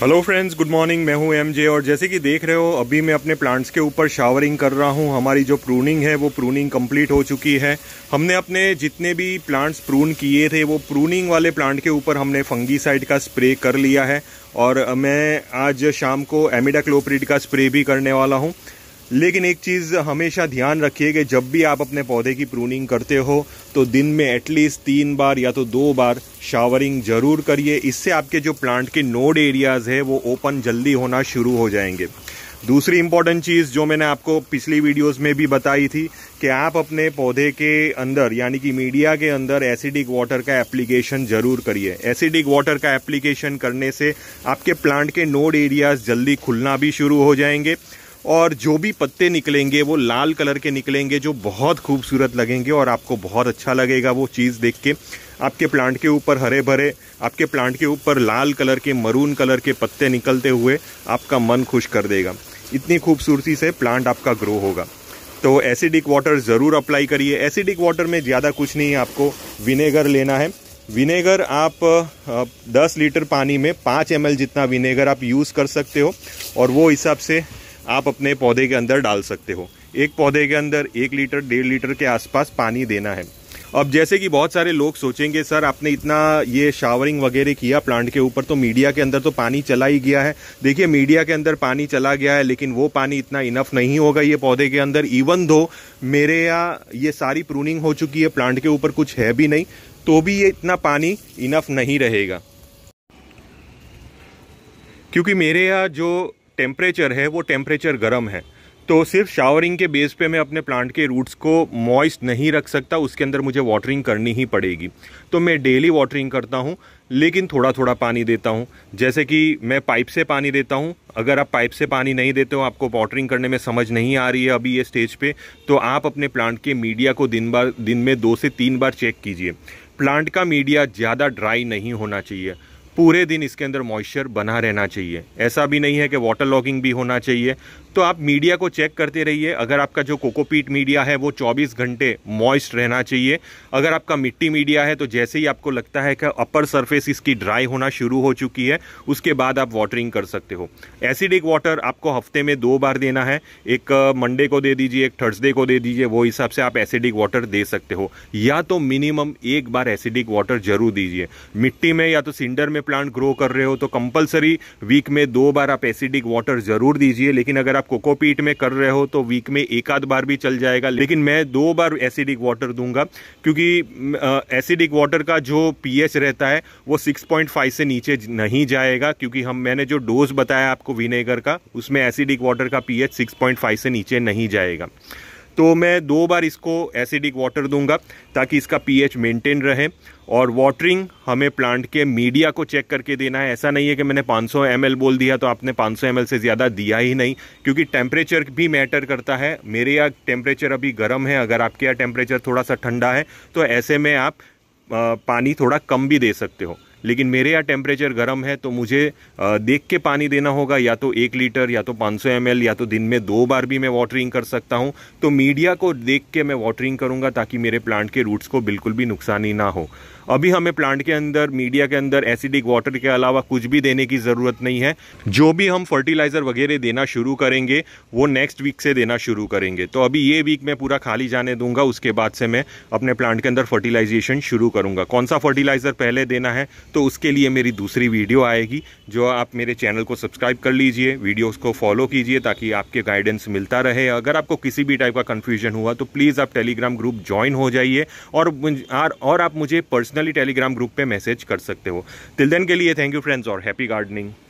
hello friends good morning मैं हूं MJ और जैसे कि देख रहे हो अभी मैं अपने प्लांट्स के ऊपर शावरिंग कर रहा हूं हमारी जो प्रूनिंग है वो प्रूनिंग कंप्लीट हो चुकी है हमने अपने जितने भी प्लांट्स प्रून किए थे वो प्रूनिंग वाले प्लांट के ऊपर हमने फंगीसाइड का स्प्रे कर लिया है और मैं आज शाम को एमिडाक्लोप्रिड का स्प्रे भी करने वाला हूँ लेकिन एक चीज़ हमेशा ध्यान रखिए कि जब भी आप अपने पौधे की प्रूनिंग करते हो तो दिन में एटलीस्ट तीन बार या तो दो बार शावरिंग जरूर करिए इससे आपके जो प्लांट के नोड एरियाज़ है वो ओपन जल्दी होना शुरू हो जाएंगे दूसरी इंपॉर्टेंट चीज़ जो मैंने आपको पिछली वीडियोस में भी बताई थी कि आप अपने पौधे के अंदर यानी कि मीडिया के अंदर एसिडिक वाटर का एप्लीकेशन जरूर करिए एसिडिक वाटर का एप्लीकेशन करने से आपके प्लांट के नोड एरियाज जल्दी खुलना भी शुरू हो जाएंगे और जो भी पत्ते निकलेंगे वो लाल कलर के निकलेंगे जो बहुत खूबसूरत लगेंगे और आपको बहुत अच्छा लगेगा वो चीज़ देख के आपके प्लांट के ऊपर हरे भरे आपके प्लांट के ऊपर लाल कलर के मरून कलर के पत्ते निकलते हुए आपका मन खुश कर देगा इतनी खूबसूरती से प्लांट आपका ग्रो होगा तो एसिडिक वाटर ज़रूर अप्लाई करिए एसिडिक वाटर में ज़्यादा कुछ नहीं है आपको विनेगर लेना है विनेगर आप 10 लीटर पानी में 5 एम जितना विनेगर आप यूज़ कर सकते हो और वो हिसाब से आप अपने पौधे के अंदर डाल सकते हो एक पौधे के अंदर एक लीटर डेढ़ लीटर के आसपास पानी देना है अब जैसे कि बहुत सारे लोग सोचेंगे सर आपने इतना ये शावरिंग वगैरह किया प्लांट के ऊपर तो मीडिया के अंदर तो पानी चला ही गया है देखिए मीडिया के अंदर पानी चला गया है लेकिन वो पानी इतना इनफ नहीं होगा ये पौधे के अंदर इवन दो मेरे यहाँ ये सारी प्रूनिंग हो चुकी है प्लांट के ऊपर कुछ है भी नहीं तो भी ये इतना पानी इनफ नहीं रहेगा क्योंकि मेरे यहाँ जो टेम्परेचर है वो टेम्परेचर गर्म है तो सिर्फ शावरिंग के बेस पे मैं अपने प्लांट के रूट्स को मॉइस्ट नहीं रख सकता उसके अंदर मुझे वाटरिंग करनी ही पड़ेगी तो मैं डेली वाटरिंग करता हूँ लेकिन थोड़ा थोड़ा पानी देता हूँ जैसे कि मैं पाइप से पानी देता हूँ अगर आप पाइप से पानी नहीं देते हो आपको वाटरिंग करने में समझ नहीं आ रही है अभी ये स्टेज पर तो आप अपने प्लांट के मीडिया को दिन बार दिन में दो से तीन बार चेक कीजिए प्लांट का मीडिया ज़्यादा ड्राई नहीं होना चाहिए पूरे दिन इसके अंदर मॉइस्चर बना रहना चाहिए ऐसा भी नहीं है कि वाटर लॉगिंग भी होना चाहिए तो आप मीडिया को चेक करते रहिए अगर आपका जो कोकोपीट मीडिया है वो 24 घंटे मॉइस्ट रहना चाहिए अगर आपका मिट्टी मीडिया है तो जैसे ही आपको लगता है कि अपर सरफेस इसकी ड्राई होना शुरू हो चुकी है उसके बाद आप वाटरिंग कर सकते हो एसिडिक वाटर आपको हफ्ते में दो बार देना है एक मंडे को दे दीजिए एक थर्सडे को दे दीजिए वो हिसाब से आप एसिडिक वाटर दे सकते हो या तो मिनिमम एक बार एसिडिक वाटर जरूर दीजिए मिट्टी में या तो सिंडर में प्लांट ग्रो कर रहे हो तो कंपलसरी वीक में दो बार आप एसिडिक वाटर जरूर दीजिए लेकिन अगर आप आप कोकोपीट में कर रहे हो तो वीक में एक आध बार भी चल जाएगा लेकिन मैं दो बार एसिडिक वाटर दूंगा क्योंकि एसिडिक वाटर का जो पीएच रहता है वो 6.5 से नीचे नहीं जाएगा क्योंकि हम मैंने जो डोज बताया आपको विनेगर का उसमें एसिडिक वाटर का पीएच 6.5 से नीचे नहीं जाएगा तो मैं दो बार इसको एसिडिक वाटर दूंगा ताकि इसका पीएच मेंटेन रहे और वाटरिंग हमें प्लांट के मीडिया को चेक करके देना है ऐसा नहीं है कि मैंने 500 ml बोल दिया तो आपने 500 ml से ज़्यादा दिया ही नहीं क्योंकि टेम्परेचर भी मैटर करता है मेरे यहाँ टेम्परेचर अभी गर्म है अगर आपके यहाँ टेम्परेचर थोड़ा सा ठंडा है तो ऐसे में आप पानी थोड़ा कम भी दे सकते हो लेकिन मेरे यहाँ टेम्परेचर गर्म है तो मुझे देख के पानी देना होगा या तो एक लीटर या तो 500 सौ या तो दिन में दो बार भी मैं वाटरिंग कर सकता हूँ तो मीडिया को देख के मैं वाटरिंग करूँगा ताकि मेरे प्लांट के रूट्स को बिल्कुल भी नुकसान ही ना हो अभी हमें प्लांट के अंदर मीडिया के अंदर एसिडिक वाटर के अलावा कुछ भी देने की ज़रूरत नहीं है जो भी हम फर्टिलाइज़र वगैरह देना शुरू करेंगे वो नेक्स्ट वीक से देना शुरू करेंगे तो अभी ये वीक मैं पूरा खाली जाने दूंगा उसके बाद से मैं अपने प्लांट के अंदर फर्टिलाइजेशन शुरू करूँगा कौन सा फर्टिलाइज़र पहले देना है तो उसके लिए मेरी दूसरी वीडियो आएगी जो आप मेरे चैनल को सब्सक्राइब कर लीजिए वीडियोज़ को फॉलो कीजिए ताकि आपके गाइडेंस मिलता रहे अगर आपको किसी भी टाइप का कन्फ्यूजन हुआ तो प्लीज़ आप टेलीग्राम ग्रुप ज्वाइन हो जाइए और और आप मुझे पर्सनल पर्सनली टेलीग्राम ग्रुप पे मैसेज कर सकते हो तिल देन के लिए थैंक यू फ्रेंड्स और हैप्पी गार्डनिंग